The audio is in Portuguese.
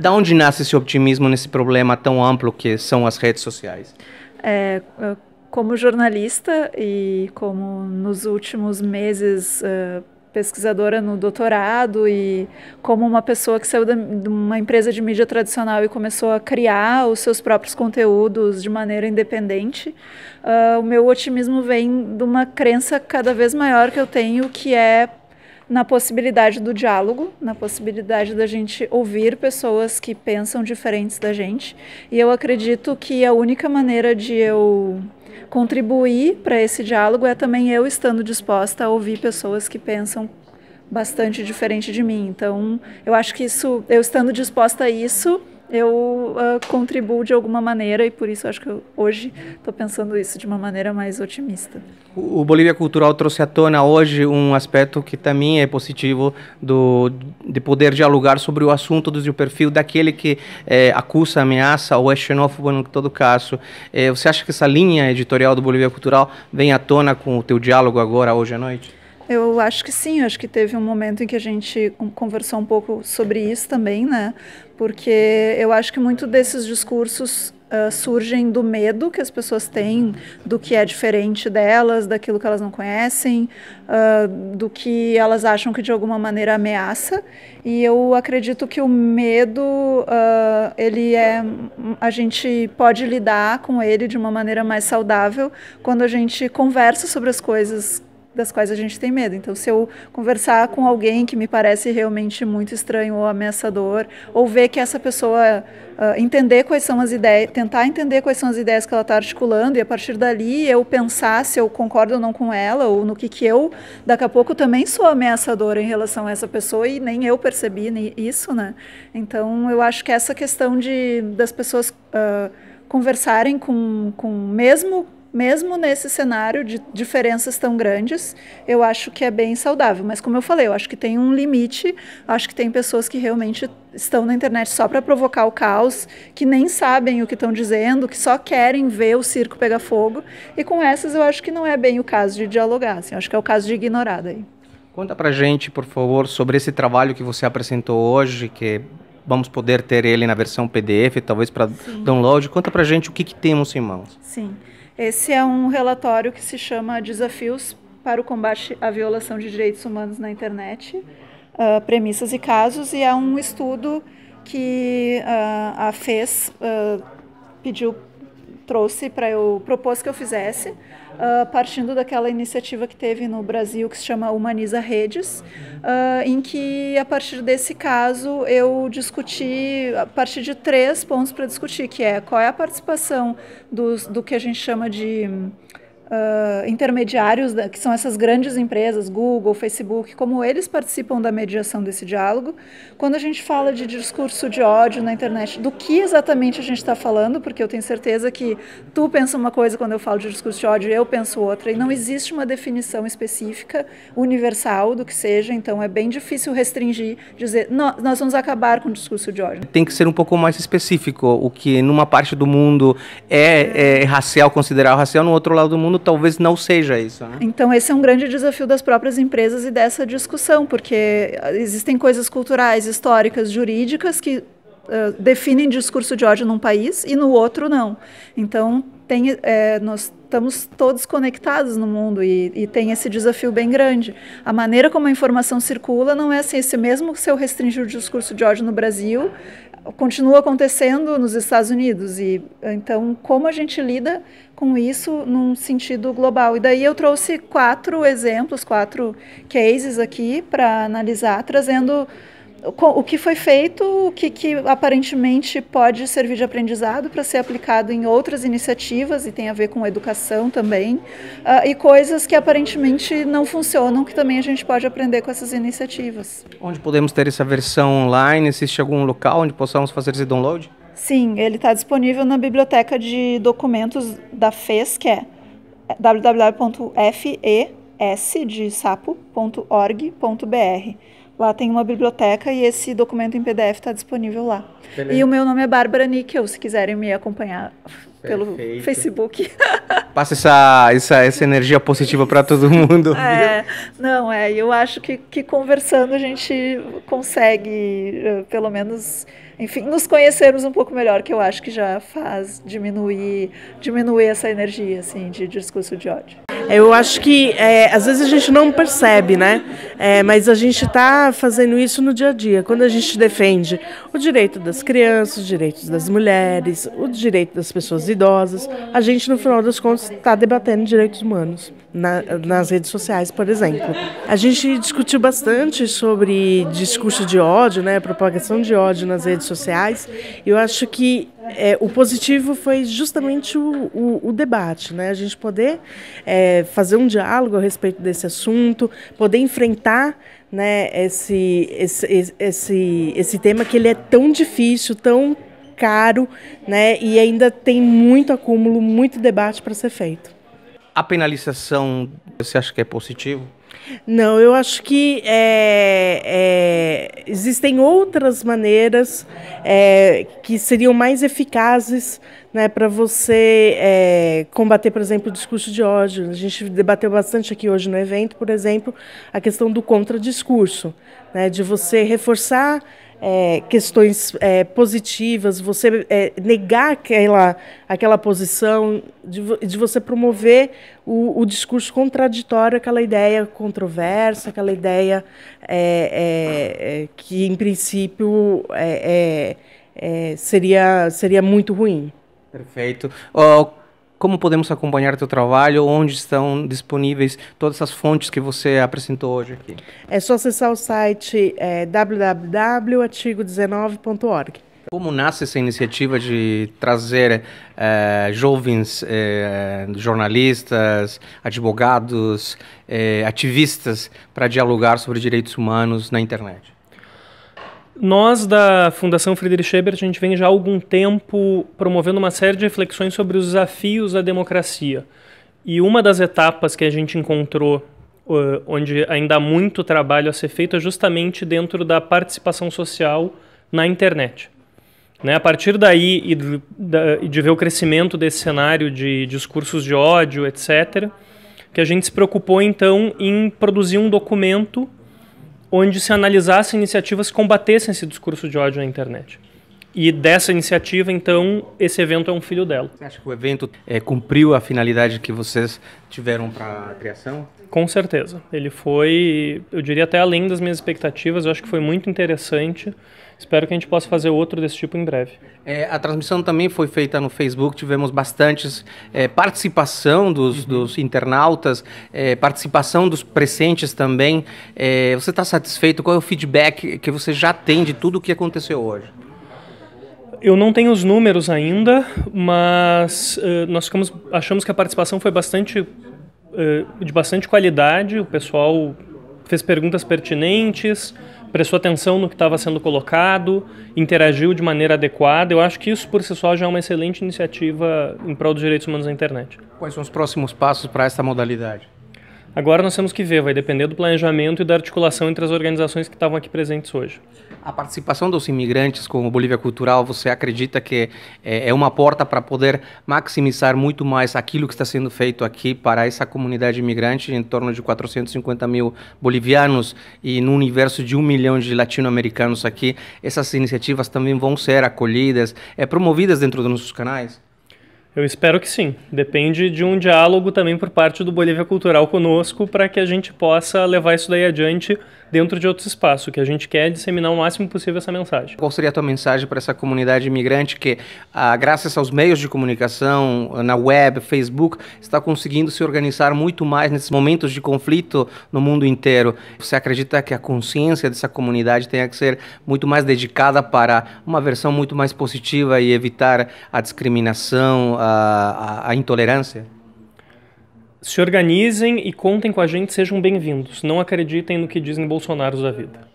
Da onde nasce esse otimismo nesse problema tão amplo que são as redes sociais? É, é como jornalista e como nos últimos meses uh, pesquisadora no doutorado e como uma pessoa que saiu de uma empresa de mídia tradicional e começou a criar os seus próprios conteúdos de maneira independente, uh, o meu otimismo vem de uma crença cada vez maior que eu tenho que é na possibilidade do diálogo, na possibilidade da gente ouvir pessoas que pensam diferentes da gente. E eu acredito que a única maneira de eu contribuir para esse diálogo é também eu estando disposta a ouvir pessoas que pensam bastante diferente de mim. Então, eu acho que isso, eu estando disposta a isso, eu uh, contribuo de alguma maneira e por isso acho que eu, hoje estou pensando isso de uma maneira mais otimista. O Bolívia Cultural trouxe à tona hoje um aspecto que também é positivo do, de poder dialogar sobre o assunto do perfil daquele que é, acusa, ameaça ou é xenófobo em todo caso. É, você acha que essa linha editorial do Bolívia Cultural vem à tona com o teu diálogo agora, hoje à noite? eu acho que sim, acho que teve um momento em que a gente conversou um pouco sobre isso também, né? Porque eu acho que muito desses discursos uh, surgem do medo que as pessoas têm do que é diferente delas, daquilo que elas não conhecem, uh, do que elas acham que de alguma maneira ameaça. E eu acredito que o medo, uh, ele é, a gente pode lidar com ele de uma maneira mais saudável quando a gente conversa sobre as coisas das quais a gente tem medo. Então, se eu conversar com alguém que me parece realmente muito estranho ou ameaçador, ou ver que essa pessoa uh, entender quais são as ideias, tentar entender quais são as ideias que ela está articulando e a partir dali eu pensar se eu concordo ou não com ela ou no que que eu daqui a pouco também sou ameaçador em relação a essa pessoa e nem eu percebi isso, né? Então, eu acho que essa questão de das pessoas uh, conversarem com, com mesmo mesmo nesse cenário de diferenças tão grandes, eu acho que é bem saudável. Mas como eu falei, eu acho que tem um limite, acho que tem pessoas que realmente estão na internet só para provocar o caos, que nem sabem o que estão dizendo, que só querem ver o circo pegar fogo. E com essas eu acho que não é bem o caso de dialogar, assim, acho que é o caso de ignorar daí. Conta para gente, por favor, sobre esse trabalho que você apresentou hoje, que vamos poder ter ele na versão PDF, talvez para download. Conta para gente o que, que temos em mãos. Sim. Esse é um relatório que se chama Desafios para o Combate à Violação de Direitos Humanos na Internet, uh, Premissas e Casos, e é um estudo que uh, a FES uh, ah, pediu, trouxe para eu, propôs que eu fizesse uh, partindo daquela iniciativa que teve no Brasil que se chama Humaniza Redes, uh, em que a partir desse caso eu discuti a partir de três pontos para discutir, que é qual é a participação dos, do que a gente chama de uh, intermediários, que são essas grandes empresas, Google, Facebook, como eles participam da mediação desse diálogo. Quando a gente fala de discurso de ódio na internet, do que exatamente a gente está falando, porque eu tenho certeza que tu pensa uma coisa quando eu falo de discurso de ódio, eu penso outra, e não existe uma definição específica, universal, do que seja, então é bem difícil restringir, dizer, nós vamos acabar com o discurso de ódio. Tem que ser um pouco mais específico, o que numa parte do mundo é, é racial, considerar racial, no outro lado do mundo talvez não seja isso. Né? Então, esse é um grande desafio das próprias empresas e dessa discussão, porque ah, existem coisas culturais, históricas, jurídicas que uh, definem discurso de ódio num país e no outro não. Então, tem, é, nós estamos todos conectados no mundo e, e, tem esse desafio bem grande. A maneira como a informação circula não é assim, esse mesmo se eu restringir o discurso de ódio no Brasil, continua acontecendo nos Estados Unidos e então como a gente lida com isso num sentido global. E daí eu trouxe quatro exemplos, quatro cases aqui para analisar, trazendo o que foi feito, o que, que aparentemente pode servir de aprendizado para ser aplicado em outras iniciativas e tem a ver com educação também, uh, e coisas que aparentemente não funcionam, que também a gente pode aprender com essas iniciativas. Onde podemos ter essa versão online? Existe algum local onde possamos fazer esse download? Sim, ele está disponível na biblioteca de documentos da FES, que é www.fes de sapo.org.br. Lá tem uma biblioteca e esse documento em PDF está disponível lá. Beleza. E o meu nome é Bárbara Níquel, se quiserem me acompanhar pelo Facebook. Passa essa, essa, essa energia positiva para todo mundo. É, não, é, eu acho que, que conversando a gente consegue, eh, pelo menos, enfim, nos conhecermos um pouco melhor, que eu acho que já faz diminuir, diminuir essa energia, assim, de discurso de ódio. Eu acho que é, às vezes a gente não percebe, né? É, mas a gente está fazendo isso no dia a dia. Quando a gente defende o direito das crianças, os direitos das mulheres, o direito das pessoas idosas, a gente, no final das contas, está debatendo direitos humanos na, nas redes sociais, por exemplo. A gente discutiu bastante sobre discurso de ódio, né? Propagação de ódio nas redes sociais. Eu acho que é, o positivo foi justamente o, o, o, debate, né? A gente poder é, fazer um diálogo a respeito desse assunto, poder enfrentar né, esse, esse, esse, esse tema que ele é tão difícil, tão caro, né? E ainda tem muito acúmulo, muito debate para ser feito. A penalização, você acha que é positivo? Não, eu acho que é, é, existem outras maneiras é, que seriam mais eficazes né, para você é, combater, por exemplo, o discurso de ódio. A gente debateu bastante aqui hoje no evento, por exemplo, a questão do contradiscurso, né, de você reforçar é, questões é, positivas, você é, negar aquela, aquela posição, de, de você promover o, o, discurso contraditório, aquela ideia controversa, aquela ideia é, é, é, que, em princípio, seria, seria muito ruim. Perfeito. Oh, como podemos acompanhar teu trabalho, onde estão disponíveis todas essas fontes que você apresentou hoje aqui. É só acessar o site é, www.artigo19.org. Como nasce essa iniciativa de trazer é, jovens é, jornalistas, advogados, é, ativistas para dialogar sobre direitos humanos na internet? Nós da Fundação Friedrich Ebert, a gente vem já há algum tempo promovendo uma série de reflexões sobre os desafios da democracia. E uma das etapas que a gente encontrou uh, onde ainda há muito trabalho a ser feito é justamente dentro da participação social na internet. Né? A partir daí e de, de ver o crescimento desse cenário de discursos de ódio, etc., que a gente se preocupou então em produzir um documento onde se analisassem iniciativas que combatessem esse discurso de ódio na internet. E dessa iniciativa, então, esse evento é um filho dela. Você acha que o evento é, cumpriu a finalidade que vocês tiveram para a criação? Com certeza. Ele foi, eu diria até além das minhas expectativas, eu acho que foi muito interessante. Espero que a gente possa fazer outro desse tipo em breve. É, a transmissão também foi feita no Facebook, tivemos bastante é, participação dos, uhum. dos internautas, é, participação dos presentes também. É, você está satisfeito? Qual é o feedback que você já tem de tudo o que aconteceu hoje? eu não tenho os números ainda, mas uh, nós ficamos, achamos que a participação foi bastante uh, de bastante qualidade. O pessoal fez perguntas pertinentes, prestou atenção no que estava sendo colocado, interagiu de maneira adequada. Eu acho que isso por si só já é uma excelente iniciativa em prol dos direitos humanos na internet. Quais são os próximos passos para esta modalidade? Agora nós temos que ver, vai depender do planejamento e da articulação entre as organizações que estavam aqui presentes hoje. A participação dos imigrantes com o Bolívia Cultural, você acredita que é, é uma porta para poder maximizar muito mais aquilo que está sendo feito aqui para essa comunidade imigrante, em torno de 450 mil bolivianos e no universo de um milhão de latino-americanos aqui? Essas iniciativas também vão ser acolhidas, é, promovidas dentro dos nossos canais? Eu espero que sim. Depende de um diálogo também por parte do Bolívia Cultural conosco para que a gente possa levar isso daí adiante dentro de outros espaços. O que a gente quer é disseminar o máximo possível essa mensagem. Qual seria a tua mensagem para essa comunidade imigrante que, ah, graças aos meios de comunicação, na web, Facebook, está conseguindo se organizar muito mais nesses momentos de conflito no mundo inteiro? Você acredita que a consciência dessa comunidade tenha que ser muito mais dedicada para uma versão muito mais positiva e evitar a discriminação? a intolerância? Se organizem e contem com a gente, sejam bem-vindos. Não acreditem no que dizem Bolsonaros da vida.